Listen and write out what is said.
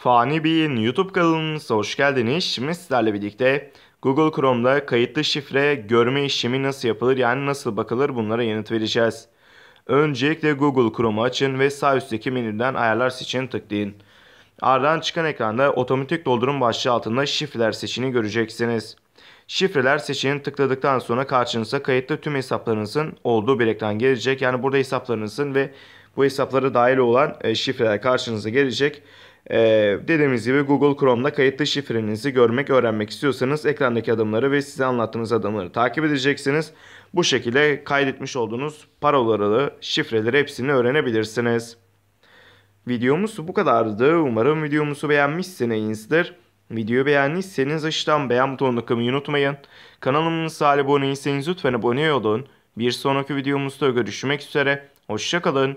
Fani Bey'in YouTube kanalımıza hoş geldiniz. Şimdi sizlerle birlikte Google Chrome'da kayıtlı şifre görme işlemi nasıl yapılır yani nasıl bakılır bunlara yanıt vereceğiz. Öncelikle Google Chrome'u açın ve sağ üstteki menüden ayarlar seçeneğini tıklayın. Ardından çıkan ekranda otomatik doldurum başlığı altında şifreler seçeneğini göreceksiniz. Şifreler seçeneğini tıkladıktan sonra karşınıza kayıtlı tüm hesaplarınızın olduğu bir ekran gelecek. Yani burada hesaplarınızın ve bu hesaplara dahil olan e, şifreler karşınıza gelecek. E, dediğimiz gibi Google Chrome'da kayıtlı şifrenizi görmek, öğrenmek istiyorsanız ekrandaki adımları ve size anlattığımız adımları takip edeceksiniz. Bu şekilde kaydetmiş olduğunuz parolaları, şifreleri hepsini öğrenebilirsiniz. Videomuz bu kadardı. Umarım videomuzu beğenmişsinizdir. Videoyu beğendiyseniz aşağıdan beğen butonuna kımayı unutmayın. Kanalımıza aboneyseniz lütfen abone olun. Bir sonraki videomuzda görüşmek üzere. Hoşçakalın.